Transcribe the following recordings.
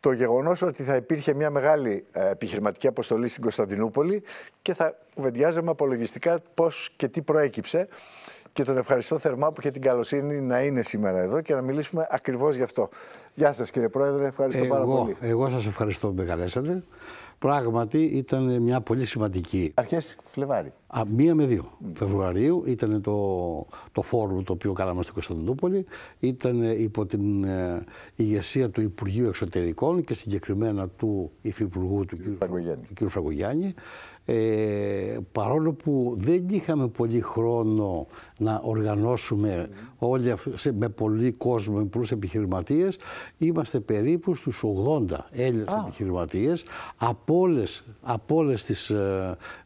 το γεγονός ότι θα υπήρχε μια μεγάλη ε, επιχειρηματική αποστολή στην Κωνσταντινούπολη και θα κουβεντιάζαμε απολογιστικά πώς και τι προέκυψε. Και τον ευχαριστώ θερμά που είχε την καλοσύνη να είναι σήμερα εδώ και να μιλήσουμε ακριβώς γι' αυτό. Γεια σας, κύριε Πρόεδρε, ευχαριστώ πάρα πολύ. Εγώ σας ευχαριστώ που με καλέσατε. Πράγματι ήταν μια πολύ σημαντική. Αρχές Φλεβάρι. Α, μία με δύο Φεβρουαρίου ήταν το, το φόρουμ το οποίο κάναμε στην Κωνσταντινούπολη. Ήταν ε, υπό την ε, ηγεσία του Υπουργείου Εξωτερικών και συγκεκριμένα του Υφυπουργού του κ. Φραγκογιάννη. Ε, παρόλο που δεν είχαμε πολύ χρόνο να οργανώσουμε mm. όλοι, με πολύ κόσμο, με πολλούς επιχειρηματίες, είμαστε περίπου στους 80 Έλληνες επιχειρηματίε επιχειρηματίες από, όλες, από, ε,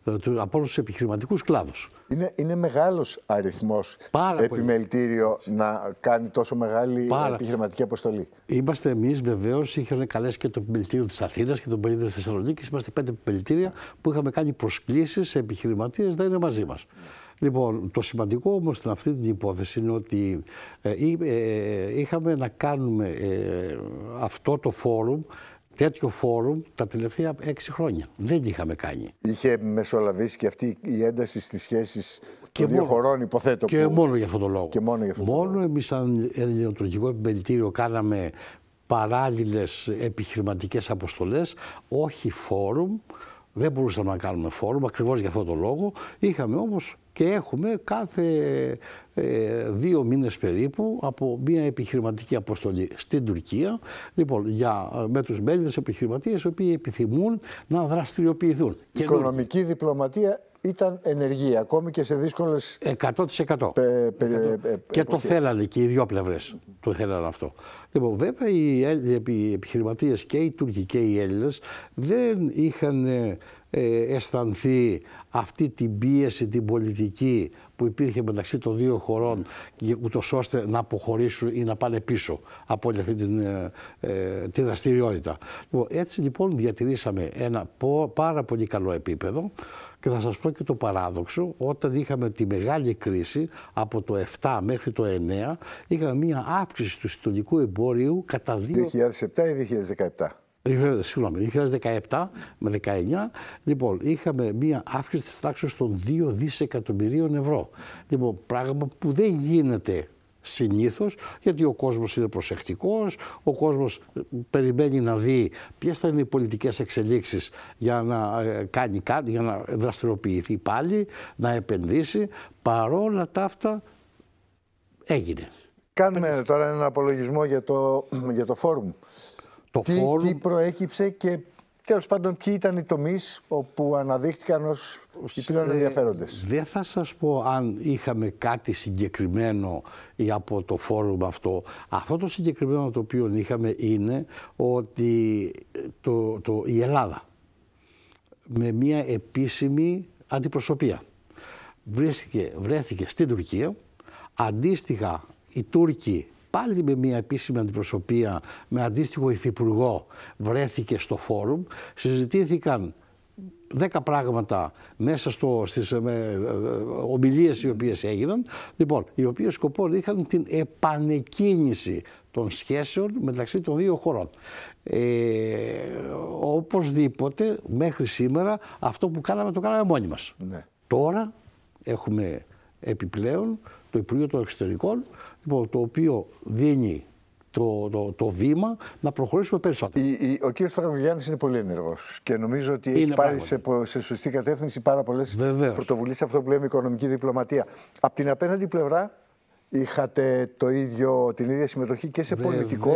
ε, όλους τους επιχειρηματικούς κλάδους. Είναι, είναι μεγάλος αριθμός επιμελητήριο να κάνει τόσο μεγάλη Πάρα. επιχειρηματική αποστολή. Είμαστε εμείς βεβαίως, είχαμε καλέσει και το επιμελητήριο της Αθήνας και το επιμελητήριο της Θεσσαλονίκης. Είμαστε πέντε επιμελητήρια που είχαμε κάνει προσκλήσεις σε επιχειρηματίες να είναι μαζί μας. Λοιπόν, το σημαντικό όμως στην αυτή την υπόθεση είναι ότι ε, ε, ε, είχαμε να κάνουμε αυτό το φόρουμ τέτοιο φόρουμ τα τελευταία έξι χρόνια. Δεν είχαμε κάνει. Είχε μεσολαβήσει και αυτή η ένταση στις σχέσεις των δύο χωρών, υποθέτω. Και μόνο για αυτόν τον λόγο. μόνο για εμείς σαν ελληνοτουρκικό επιμελητήριο κάναμε παράλληλες επιχειρηματικές αποστολές, όχι φόρουμ, δεν μπορούσαμε να κάνουμε φόρουμ ακριβώς για αυτόν τον λόγο. Είχαμε όμως και έχουμε κάθε ε, δύο μήνες περίπου από μια επιχειρηματική αποστολή στην Τουρκία λοιπόν, για, ε, με τους μέλης επιχειρηματίες οι οποίοι επιθυμούν να δραστηριοποιηθούν. Η οικονομική διπλωματία ήταν ενεργή ακόμη και σε δύσκολες 100%. Ε, και το θέλανε και οι δύο πλευρές το θέλανε αυτό. Λοιπόν, βέβαια οι επιχειρηματίες και οι Τούρκοι και οι Έλληνες δεν είχαν ε, αισθανθεί αυτή την πίεση την πολιτική που υπήρχε μεταξύ των δύο χωρών ούτως ώστε να αποχωρήσουν ή να πάνε πίσω από όλη αυτή την, ε, ε τη δραστηριότητα. Λοιπόν, έτσι λοιπόν διατηρήσαμε ένα πάρα πολύ καλό επίπεδο και θα σας πω και το παράδοξο όταν είχαμε τη μεγάλη κρίση από το 7 μέχρι το 9 είχαμε μια αύξηση του συντολικού εμπόριου κατά δύο... 2007 ή 2017. Συγγνώμη, 2017 με 19, λοιπόν, είχαμε μία αύξηση της τάξης των 2 δισεκατομμυρίων ευρώ. Λοιπόν, πράγμα που δεν γίνεται συνήθως, γιατί ο κόσμος είναι προσεκτικός, ο κόσμος περιμένει να δει ποιες θα είναι οι πολιτικές εξελίξεις για να ε, κάνει κάτι, για να δραστηριοποιηθεί πάλι, να επενδύσει, παρόλα τα αυτά έγινε. Κάνουμε τώρα έναν απολογισμό για το, για το φόρουμ το τι, προέκυψε και τέλος πάντων ποιοι ήταν οι τομείς όπου αναδείχτηκαν ως οι πλέον ε, ενδιαφέροντες. Δεν θα σας πω αν είχαμε κάτι συγκεκριμένο από το φόρουμ αυτό. Αυτό το συγκεκριμένο το οποίο είχαμε είναι ότι ε, το, το, η Ελλάδα με μια επίσημη αντιπροσωπεία βρέθηκε, βρέθηκε στην Τουρκία. Αντίστοιχα οι Τούρκοι πάλι με μια επίσημη αντιπροσωπεία με αντίστοιχο υφυπουργό βρέθηκε στο φόρουμ. Συζητήθηκαν δέκα πράγματα μέσα στο, στις ε, ε, ε, ομιλίες οι οποίες έγιναν, λοιπόν, οι οποίες σκοπό είχαν την επανεκκίνηση των σχέσεων μεταξύ των δύο χωρών. Ε, οπωσδήποτε μέχρι σήμερα αυτό που κάναμε το κάναμε μόνοι μας. Ναι. Τώρα έχουμε επιπλέον το Υπουργείο των Εξωτερικών Λοιπόν, το οποίο δίνει το, το, το βήμα να προχωρήσουμε περισσότερο. Η, ο κύριος Τραγωγιάννης είναι πολύ ενεργός και νομίζω ότι είναι έχει πάρει σε, σε, σωστή κατεύθυνση πάρα πολλές πρωτοβουλίε αυτό που λέμε οικονομική διπλωματία. Απ' την απέναντι πλευρά είχατε το ίδιο, την ίδια συμμετοχή και σε πολιτικό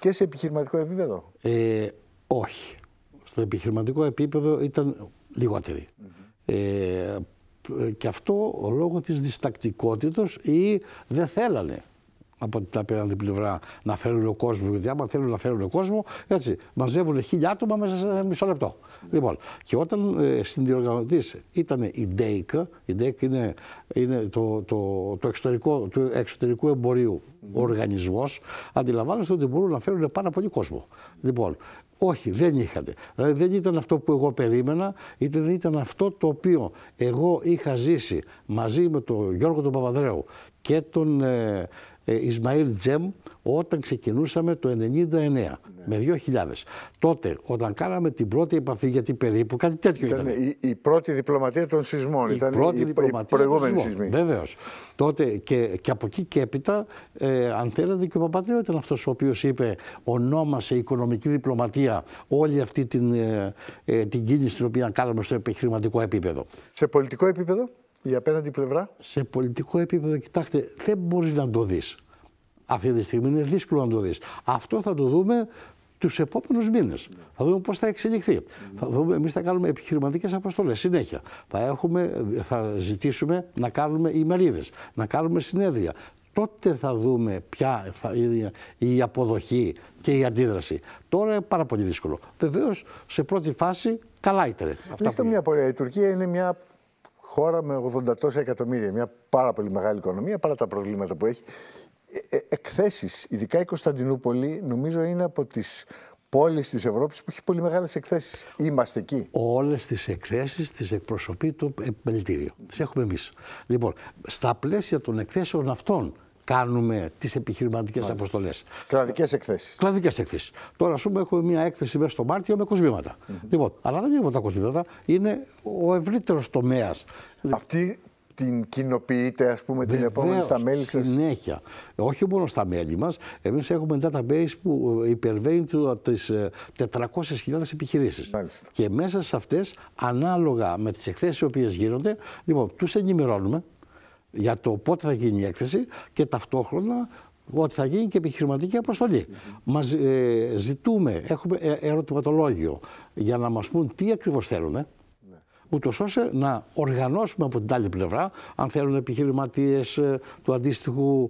και σε επιχειρηματικό επίπεδο. Ε, όχι. Στο επιχειρηματικό επίπεδο ήταν λιγότερη. ε, και αυτό λόγω της διστακτικότητος ή δεν θέλανε από την απέναντι πλευρά να φέρουν ο κόσμος. Γιατί άμα θέλουν να φέρουν ο κόσμος, έτσι, μαζεύουν χίλια άτομα μέσα σε μισό λεπτό. Λοιπόν, και όταν ε, συνδιοργανωτής ήταν η ΔΕΙΚ, η ΔΕΙΚ είναι, είναι το, το, το εξωτερικό, του εξωτερικού εμπορίου οργανισμός, αντιλαμβάνεστε ότι μπορούν να φέρουν πάρα πολύ κόσμο. Λοιπόν, όχι, δεν είχαν. Δηλαδή δεν ήταν αυτό που εγώ περίμενα, ήταν, ήταν αυτό το οποίο εγώ είχα ζήσει μαζί με τον Γιώργο τον Παπαδρέου και τον. Ε, ε, Ισμαήλ Τζέμ όταν ξεκινούσαμε το 99 με 2.000. Τότε, όταν κάναμε την πρώτη επαφή, γιατί περίπου κάτι τέτοιο ήταν. ήταν. Η, πρώτη διπλωματία των σεισμών. Η ήταν πρώτη η, διπλωματία η των σεισμών. Βεβαίως. Τότε και, και από εκεί και έπειτα, ε, αν θέλετε, και ο Παπαδρέο ήταν αυτός ο οποίος είπε, ονόμασε οικονομική διπλωματία όλη αυτή την, ε, ε, την κίνηση την οποία κάναμε στο επιχειρηματικό επίπεδο. Σε πολιτικό επίπεδο. Η απέναντι πλευρά. Σε πολιτικό επίπεδο, κοιτάξτε, δεν μπορείς να το δεις. Αυτή τη στιγμή είναι δύσκολο να το δεις. Αυτό θα το δούμε τους επόμενους μήνες. Θα δούμε πώς θα εξελιχθεί. Θα εμείς θα κάνουμε επιχειρηματικές αποστολές συνέχεια. Θα, έχουμε, θα ζητήσουμε να κάνουμε ημερίδες, να κάνουμε συνέδρια. Τότε θα δούμε ποια θα είναι η αποδοχή και η αντίδραση. Τώρα είναι πάρα πολύ δύσκολο. Βεβαίως, σε πρώτη φάση, καλά ήταν. είναι μια πορεία. Η Τουρκία είναι μια χώρα με 80 τόσα εκατομμύρια, μια πάρα πολύ μεγάλη οικονομία παρά τα προβλήματα που έχει. Ε, ε, εκθέσεις, ειδικά η Κωνσταντινούπολη, νομίζω είναι από τις πόλεις της Ευρώπης που έχει πολύ μεγάλες εκθέσεις. Είμαστε εκεί. Όλες τις εκθέσεις τις εκπροσωπεί το επιμελητήριο. Τις έχουμε εμείς. Λοιπόν, στα πλαίσια των εκθέσεων αυτών κάνουμε τις επιχειρηματικές αποστολές. Κλαδικές εκθέσεις. Κλαδικές εκθέσεις. Τώρα, ας πούμε, έχουμε μια έκθεση μέσα στο Μάρτιο με κοσμήματα. Mm -hmm. Λοιπόν, αλλά δεν είναι μόνο τα κοσμήματα, είναι ο ευρύτερος τομέας. Αυτή την κοινοποιείτε, ας πούμε, την επόμενη στα μέλη σας. συνέχεια. Όχι μόνο στα μέλη μας. Εμείς έχουμε database που ε, υπερβαίνει ε, τις 400.000 ε, επιχειρήσεις. Και μέσα σε αυτές, ανάλογα με τις εκθέσεις οι οποίες γίνονται, λοιπόν, τους ενημερώνουμε, για το πότε θα γίνει η έκθεση και ταυτόχρονα ότι θα γίνει και επιχειρηματική αποστολή. Μας ε, ζητούμε, έχουμε ε, ερωτηματολόγιο για να μας πούν τι ακριβώς θέλουν, ε? ώστε να οργανώσουμε από την άλλη πλευρά, αν θέλουν επιχειρηματίες ε, του αντίστοιχου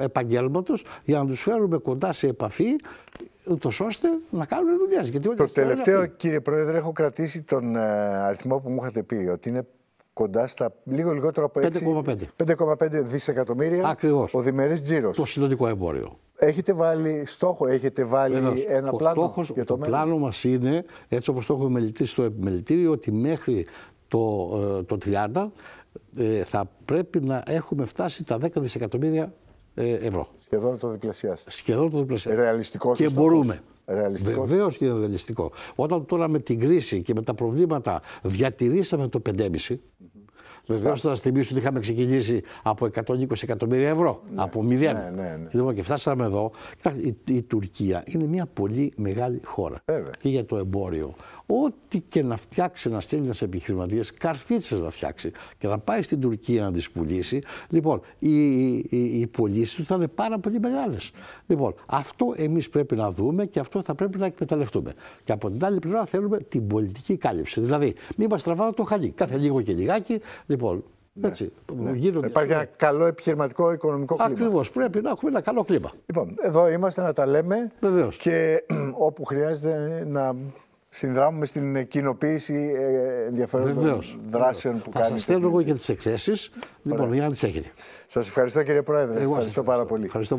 επαγγέλματος, για να τους φέρουμε κοντά σε επαφή, ούτως ώστε να κάνουν δουλειά. Το τελευταίο, κύριε Πρόεδρε, έχω κρατήσει τον αριθμό που μου είχατε πει, ότι είναι κοντά στα λίγο λιγότερο από 6. 5,5 δισεκατομμύρια. Ακριβώς. Ο διμερής τζίρος. Το συνολικό εμπόριο. Έχετε βάλει στόχο, έχετε βάλει ένα πλάνο. Στόχος, για το, το πλάνο μας είναι, έτσι όπως το έχουμε μελετήσει στο επιμελητήριο, ότι μέχρι το, ε, το 30 ε, θα πρέπει να έχουμε φτάσει τα 10 δισεκατομμύρια ε, ευρώ. Σχεδόν το διπλασιάστη. Σχεδόν το διπλασιάστε. Ρεαλιστικός Και στόχος. μπορούμε. Ρεαλιστικό. Βεβαίως και είναι ρεαλιστικό. Όταν τώρα με την κρίση και με τα προβλήματα διατηρήσαμε το 5,5 Βεβαίως θα σας θυμίσω ότι είχαμε ξεκινήσει από 120 εκατομμύρια ευρώ, ναι, από μηδέν. Ναι, ναι, ναι. Λοιπόν, και φτάσαμε εδώ. Η, η, Τουρκία είναι μια πολύ μεγάλη χώρα. Βέβαια. Και για το εμπόριο. Ό,τι και να φτιάξει να στέλνει ένα επιχειρηματίας, καρφίτσες να φτιάξει και να πάει στην Τουρκία να τις πουλήσει. Λοιπόν, οι, οι, οι πωλήσεις τους θα είναι πάρα πολύ μεγάλες. Λοιπόν, αυτό εμείς πρέπει να δούμε και αυτό θα πρέπει να εκμεταλλευτούμε. Και από την άλλη πλευρά θέλουμε την πολιτική κάλυψη. Δηλαδή, μην μας τραβάμε το χαλί. Κάθε λίγο και λιγάκι Λοιπόν, ναι. έτσι. Ναι. Υπάρχει ένα καλό επιχειρηματικό οικονομικό κλίμα. Ακριβώς. Πρέπει να έχουμε ένα καλό κλίμα. Λοιπόν, εδώ είμαστε να τα λέμε. Και όπου χρειάζεται να συνδράμουμε στην κοινοποίηση ε, ενδιαφέροντων δράσεων που Θα Σας στέλνω εγώ και τις εκθέσει. Λοιπόν, για να τις έχετε. Σας ευχαριστώ κύριε Πρόεδρε. ευχαριστώ, πάρα πολύ.